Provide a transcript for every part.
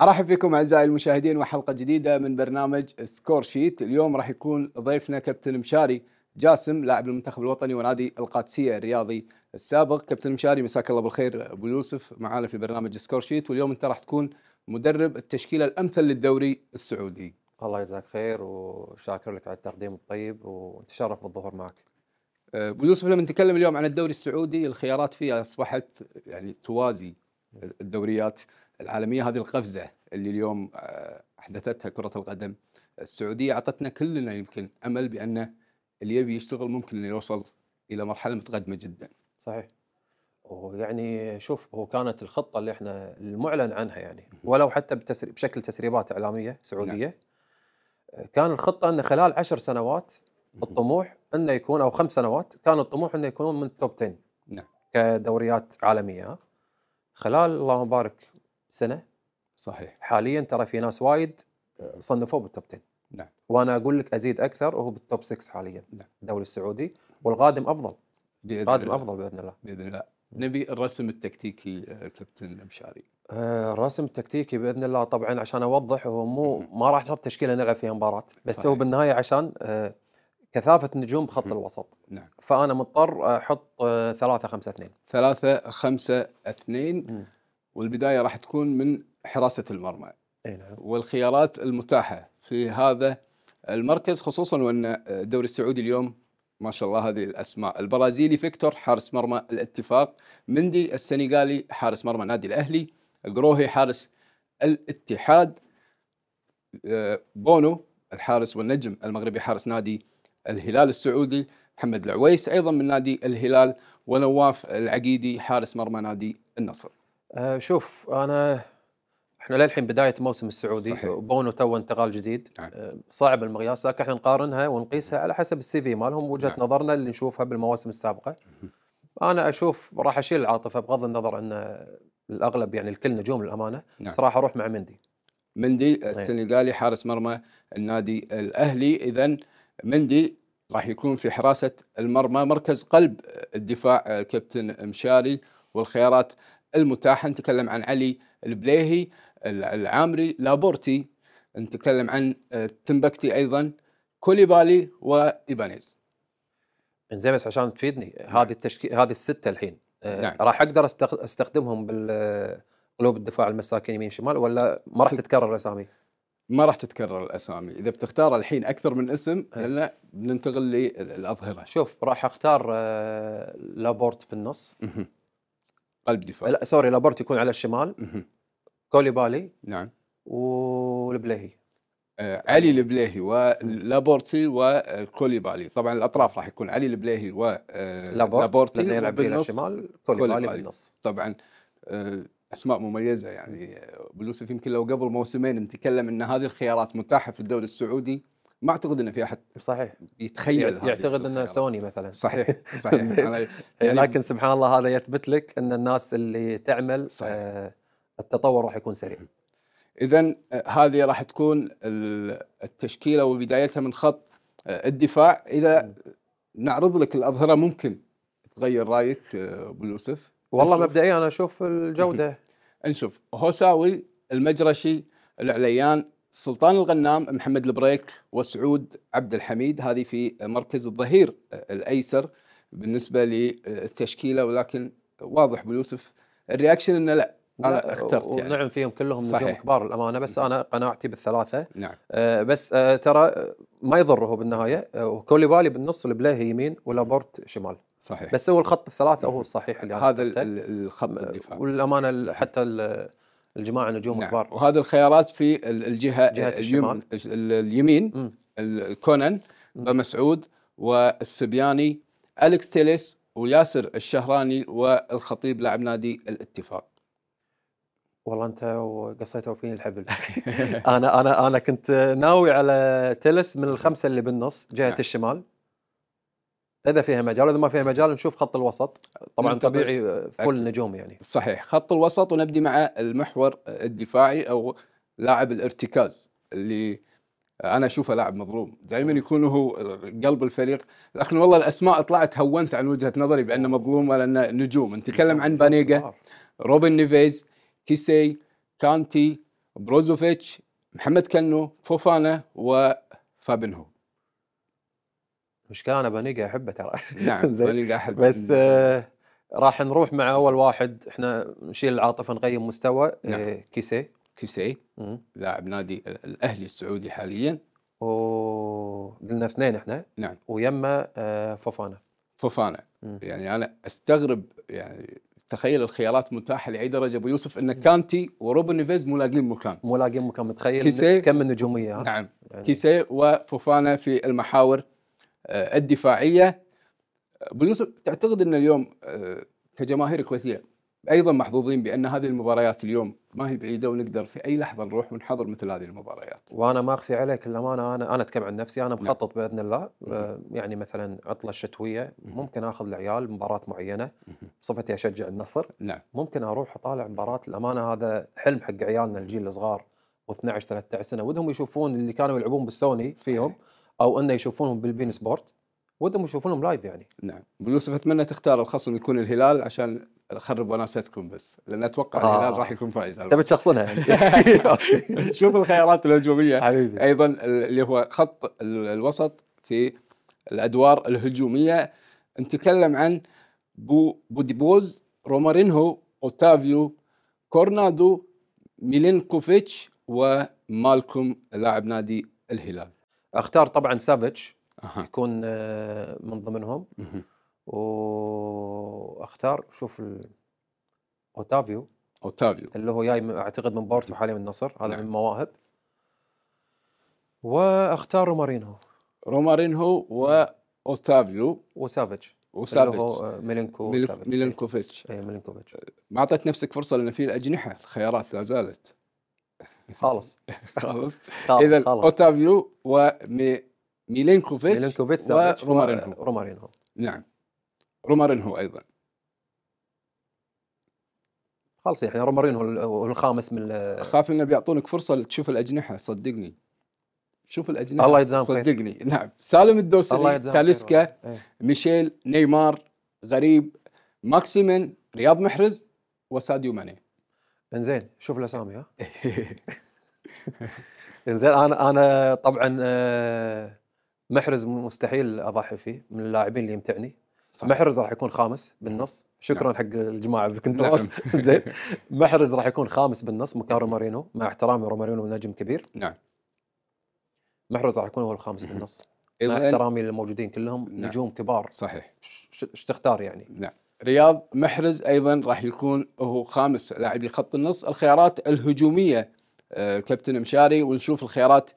ارحب فيكم اعزائي المشاهدين وحلقه جديده من برنامج سكور شيت، اليوم راح يكون ضيفنا كابتن مشاري جاسم لاعب المنتخب الوطني ونادي القادسيه الرياضي السابق، كابتن مشاري مساك الله بالخير ابو يوسف معانا في برنامج سكور شيت واليوم انت راح تكون مدرب التشكيله الامثل للدوري السعودي. الله يجزاك خير وشاكر لك على التقديم الطيب ونتشرف بالظهور معك. ابو يوسف لما نتكلم اليوم عن الدوري السعودي الخيارات فيه اصبحت يعني توازي الدوريات العالميه هذه القفزه اللي اليوم آه، احدثتها كره القدم السعوديه اعطتنا كلنا يمكن امل بان اللي يبي يشتغل ممكن انه يوصل الى مرحله متقدمه جدا. صحيح. ويعني شوف هو كانت الخطه اللي احنا المعلن عنها يعني ولو حتى بتسري بشكل تسريبات اعلاميه سعوديه نعم. آه، كان الخطه انه خلال عشر سنوات الطموح انه يكون او خمس سنوات كان الطموح انه يكونون من التوب 10 نعم كدوريات عالميه خلال اللهم بارك سنه صحيح حاليا ترى في ناس وايد آه، نعم. صنفوه بالتوب 10 نعم وانا اقول لك ازيد اكثر وهو بالتوب 6 حاليا نعم الدوري السعودي والقادم افضل بإذن القادم الله. افضل باذن الله باذن الله نبي الرسم التكتيكي آه، كابتن مشاري آه، الرسم التكتيكي باذن الله طبعا عشان اوضح هو مو ما راح نحط تشكيله نلعب فيها مباراه بس صحيح. هو بالنهايه عشان كثافه النجوم بخط الوسط نعم فانا مضطر احط 3 5 2 3 5 2 والبدايه راح تكون من حراسه المرمى نعم. والخيارات المتاحه في هذا المركز خصوصا وان الدوري السعودي اليوم ما شاء الله هذه الاسماء البرازيلي فيكتور حارس مرمى الاتفاق مندي السنغالي حارس مرمى نادي الاهلي قروهي حارس الاتحاد آه، بونو الحارس والنجم المغربي حارس نادي الهلال السعودي محمد العويس ايضا من نادي الهلال ونواف العقيدي حارس مرمى نادي النصر آه، شوف انا احنا للحين بدايه موسم السعودي صحيح. بونو تو انتقال جديد نعم. آه، صعب المقياس لكن احنا نقارنها ونقيسها على حسب السي في مالهم وجهه نعم. نظرنا اللي نشوفها بالمواسم السابقه انا اشوف راح اشيل العاطفه بغض النظر ان الاغلب يعني الكل نجوم للامانه نعم. صراحه اروح مع مندي مندي إيه. السنغالي حارس مرمى النادي الاهلي اذا مندي راح يكون في حراسه المرمى مركز قلب الدفاع آه، الكابتن مشاري والخيارات المتاحه نتكلم عن علي البليهي العامري لابورتي نتكلم عن آه، تمبكتي ايضا كوليبالي وايبانيز زين بس عشان تفيدني هذه نعم. التشكيل هذه السته الحين آه، نعم. راح اقدر استخدمهم بالقلوب الدفاع المساكين يمين شمال ولا ما راح تتكرر الاسامي؟ ما راح تتكرر الاسامي، اذا بتختار الحين اكثر من اسم إيه. لان بننتقل للاظهره. شوف راح اختار آه، لابورت بالنص قلب دفاع لا سوري لابورت يكون على الشمال كوليبالي نعم والبلاهي آه علي البلاهي ولابورتي وكوليبالي طبعا الاطراف راح يكون علي البلاهي و آه، لابورتي يلعب الشمال كوليبالي بالنص طبعا آه اسماء مميزه يعني بلوسف يمكن لو قبل موسمين نتكلم ان هذه الخيارات متاحه في الدوري السعودي ما اعتقد ان في احد صحيح يتخيل يعتقد انه سوني مثلا صحيح صحيح يعني لكن سبحان الله هذا يثبت لك ان الناس اللي تعمل صحيح. آه التطور راح يكون سريع اذا آه، هذه راح تكون التشكيله وبدايتها من خط آه، الدفاع اذا نعرض لك الاظهره ممكن تغير رايك آه، ابو يوسف والله مبدئيا انا اشوف الجوده نشوف هوساوي المجرشي العليان سلطان الغنام محمد البريك وسعود عبد الحميد هذه في مركز الظهير الايسر بالنسبه للتشكيله ولكن واضح بيوسف الرياكشن انه لا انا اخترت يعني ونعم فيهم كلهم نجوم صحيح. كبار الامانه بس انا قناعتي بالثلاثه نعم آه بس آه ترى آه، ما يضره هو بالنهايه وكولي آه، بالي بالنص البلاهي يمين ولابورت شمال صحيح بس هو الخط الثلاثه هو الصحيح اللي هذا الخط الدفاع والامانه حتى الجماعه نجوم نعم. كبار وهذه الخيارات في الجهه جهة آه، الشمال اليمين الكونان بمسعود والسبياني الكس تيليس وياسر الشهراني والخطيب لاعب نادي الاتفاق والله انت قصيتوا فيني الحبل انا انا انا كنت ناوي على تلس من الخمسه اللي بالنص جهه نعم. الشمال اذا فيها مجال اذا ما فيها مجال نشوف خط الوسط طبعا طبيعي آه، فل أكيد. نجوم يعني صحيح خط الوسط ونبدي مع المحور الدفاعي او لاعب الارتكاز اللي انا اشوفه لاعب مظلوم دائما نعم. يكون هو قلب الفريق لكن والله الاسماء طلعت هونت عن وجهه نظري بانه مظلوم ولا انه نجوم نتكلم عن بانيجا روبن نيفيز كيسي كانتي بروزوفيتش محمد كنو فوفانا وفابنهو مشكلة انا بانيجا احبه ترى نعم بانيجا احبه بس آه راح نروح مع اول واحد احنا نشيل العاطفه نقيم مستوى آه، نعم. آه كيسي كيسي لاعب نادي الاهلي السعودي حاليا وقلنا اثنين احنا نعم ويما آه فوفانا فوفانا مم. يعني انا استغرب يعني تخيل الخيارات متاحه لاي درجه ابو يوسف ان كانتي وروبن نيفيز مو لاقين مكان مو لاقين مكان متخيل كيسي كم النجوميه نعم يعني. كيسي وفوفانا في المحاور آه، الدفاعيه ابو يوسف تعتقد ان اليوم آه، كجماهير كويتيه ايضا محظوظين بان هذه المباريات اليوم ما هي بعيده ونقدر في اي لحظه نروح ونحضر مثل هذه المباريات. وانا ما اخفي عليك الامانه انا انا اتكلم عن نفسي انا نعم. مخطط باذن الله آه، يعني مثلا عطله شتويه ممكن اخذ العيال مباراه معينه بصفتي اشجع النصر نعم. ممكن اروح اطالع مباراه الامانه هذا حلم حق عيالنا الجيل الصغار و12 13 سنه ودهم يشوفون اللي كانوا يلعبون بالسوني فيهم او انه يشوفونهم بالبين سبورت ودهم يشوفونهم لايف يعني نعم بيوسف اتمنى تختار الخصم يكون الهلال عشان خرب وناستكم بس لان اتوقع آه. الهلال راح يكون فايز تبي تشخصنها شوف الخيارات الهجوميه حبيبي. ايضا اللي هو خط الوسط في الادوار الهجوميه نتكلم عن بو بوديبوز رومارينهو اوتافيو كورنادو ميلينكوفيتش ومالكوم لاعب نادي الهلال اختار طبعا سافيتش أه. يكون من ضمنهم واختار شوف ال... اوتافيو اوتافيو اللي هو جاي اعتقد من بورتو حاليا من النصر هذا نعم. من المواهب واختار رومارينهو رومارينهو واوتافيو نعم. وسافيج وسافيتش هو آه، ميلينكو ميلينكوفيتش اي ميلينكوفيتش ما اعطيت نفسك فرصه لان في الاجنحه الخيارات لا زالت خالص خالص اذا اوتافيو وميلينكوفيتش ميلينكوفيتش ورومارينهو رومارينهو نعم رومارينهو ايضا خلص يعني رومارينهو هو الخامس من اخاف انه بيعطونك فرصه تشوف الاجنحه صدقني شوف الاجنحه الله يجزاهم خير صدقني نعم سالم الدوسري تاليسكا إيه. ميشيل نيمار غريب ماكسيمن رياض محرز وساديو ماني انزين شوف الاسامي ها انزين انا انا طبعا آه، محرز مستحيل اضحي فيه من اللاعبين اللي يمتعني صح. محرز راح يكون خامس بالنص نعم. شكرا نعم. حق الجماعه بالكنترول نعم. زين محرز راح يكون خامس بالنص مكان رومارينو مع احترامي رومارينو نجم كبير نعم محرز راح يكون هو الخامس بالنص مع احترامي للموجودين كلهم نعم. نجوم كبار صحيح ايش تختار يعني نعم رياض محرز ايضا راح يكون هو خامس لاعبي خط النص الخيارات الهجوميه آه كابتن مشاري ونشوف الخيارات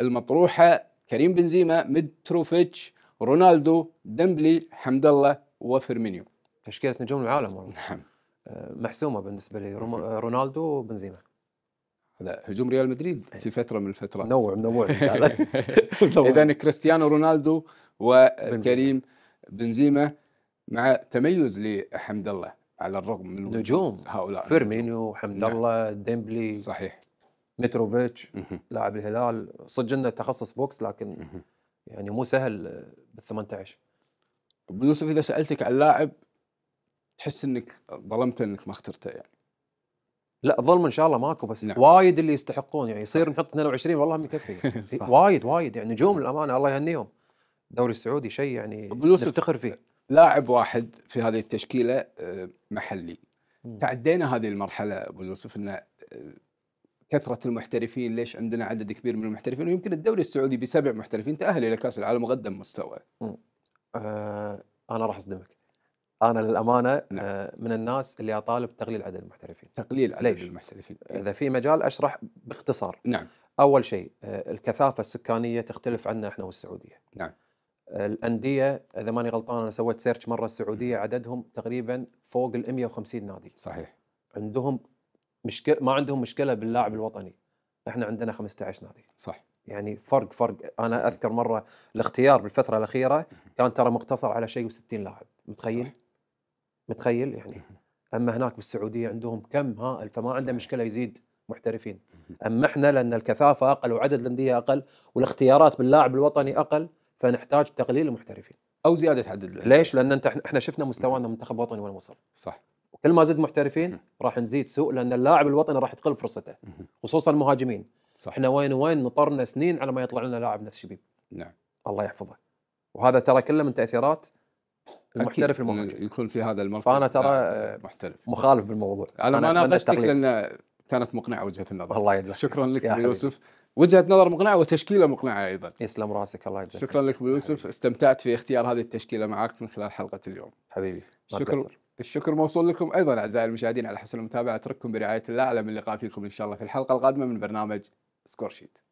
المطروحه كريم بنزيما متروفيتش رونالدو ديمبلي حمد الله وفيرمينيو تشكيله نجوم العالم والله نعم آه، محسومه بالنسبه لي آه، رونالدو وبنزيما لا هجوم ريال مدريد إيه. في فتره من الفترات نوع نوع اذا كريستيانو رونالدو وكريم بنزيما مع تميز لحمد الله على الرغم من نجوم هؤلاء فيرمينيو حمد نعم. الله نعم. ديمبلي صحيح متروفيتش لاعب الهلال سجلنا تخصص بوكس لكن يعني مو سهل بال 18 ابو يوسف اذا سالتك عن لاعب تحس انك ظلمته انك ما اخترته يعني لا ظلم ان شاء الله ماكو بس نعم. وايد اللي يستحقون يعني يصير نحط 22 والله ما يكفي وايد وايد يعني نجوم الامانه الله يهنيهم الدوري السعودي شيء يعني نفتخر فيه لاعب واحد في هذه التشكيله آه، محلي تعدينا هذه المرحله ابو يوسف انه آه، كثره المحترفين ليش عندنا عدد كبير من المحترفين ويمكن الدوري السعودي بسبع محترفين تاهل الى كاس العالم وقدم مستوى أه انا راح اصدمك انا للامانه آه، نعم. آه من الناس اللي اطالب تقليل عدد المحترفين تقليل عدد ليش؟ المحترفين اذا في مجال اشرح باختصار نعم اول شيء آه الكثافه السكانيه تختلف عنا احنا والسعوديه نعم الانديه اذا ماني غلطان انا سويت سيرش مره السعوديه عددهم تقريبا فوق ال 150 نادي صحيح عندهم مشكله ما عندهم مشكله باللاعب الوطني احنا عندنا 15 نادي صح يعني فرق فرق انا اذكر مره الاختيار بالفتره الاخيره كان ترى مقتصر على شيء و60 لاعب متخيل صح. متخيل يعني اما هناك بالسعوديه عندهم كم هائل فما عنده مشكله يزيد محترفين اما احنا لان الكثافه اقل وعدد الانديه اقل والاختيارات باللاعب الوطني اقل فنحتاج تقليل المحترفين او زياده عدد ليش؟ لان انت احنا شفنا مستوانا منتخب وطني وين وصل صح كل ما زد محترفين راح نزيد سوء لان اللاعب الوطني راح تقل فرصته خصوصا المهاجمين صح. احنا وين وين نطرنا سنين على ما يطلع لنا لاعب نفس شبيب نعم الله يحفظه وهذا ترى كله من تاثيرات المحترف المهاجم يكون في هذا المركز فانا ترى آه، محترف مخالف بالموضوع انا ما ناقشتك لان كانت مقنعه وجهه النظر الله يجزاك شكرا لك يا يوسف وجهه نظر مقنعه وتشكيله مقنعه ايضا يسلم راسك الله يجزاك شكرا لك ابو يوسف استمتعت في اختيار هذه التشكيله معك من خلال حلقه اليوم حبيبي شكرا الشكر موصول لكم ايضا اعزائي المشاهدين على حسن المتابعه اترككم برعايه الله على من لقاء فيكم ان شاء الله في الحلقه القادمه من برنامج سكور شيت